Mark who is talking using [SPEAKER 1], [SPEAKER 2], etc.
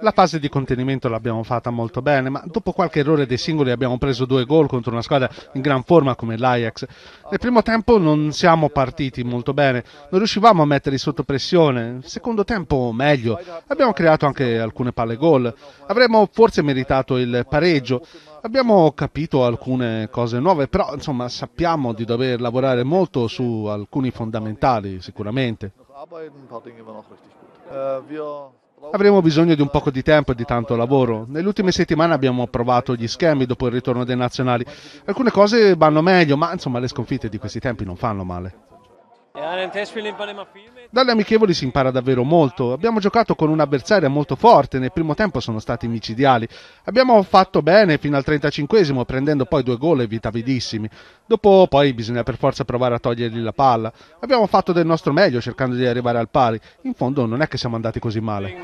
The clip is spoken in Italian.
[SPEAKER 1] La fase di contenimento l'abbiamo fatta molto bene, ma dopo qualche errore dei singoli abbiamo preso due gol contro una squadra in gran forma come l'Ajax. Nel primo tempo non siamo partiti molto bene, non riuscivamo a metterli sotto pressione. Nel secondo tempo meglio, abbiamo creato anche alcune palle gol. Avremmo forse meritato il pareggio. Abbiamo capito alcune cose nuove, però insomma sappiamo di dover lavorare molto su alcuni fondamentali, sicuramente.
[SPEAKER 2] arbeiten, ein paar Dinge immer noch richtig gut. Äh, wir
[SPEAKER 1] Avremo bisogno di un poco di tempo e di tanto lavoro. Nelle ultime settimane abbiamo provato gli schemi dopo il ritorno dei nazionali. Alcune cose vanno meglio, ma insomma le sconfitte di questi tempi non fanno male. Dalle amichevoli si impara davvero molto. Abbiamo giocato con un'avversaria molto forte, nel primo tempo sono stati micidiali. Abbiamo fatto bene fino al 35 esimo prendendo poi due gol evitabilissimi. Dopo poi bisogna per forza provare a togliergli la palla. Abbiamo fatto del nostro meglio cercando di arrivare al pari. In fondo non è che siamo andati così male.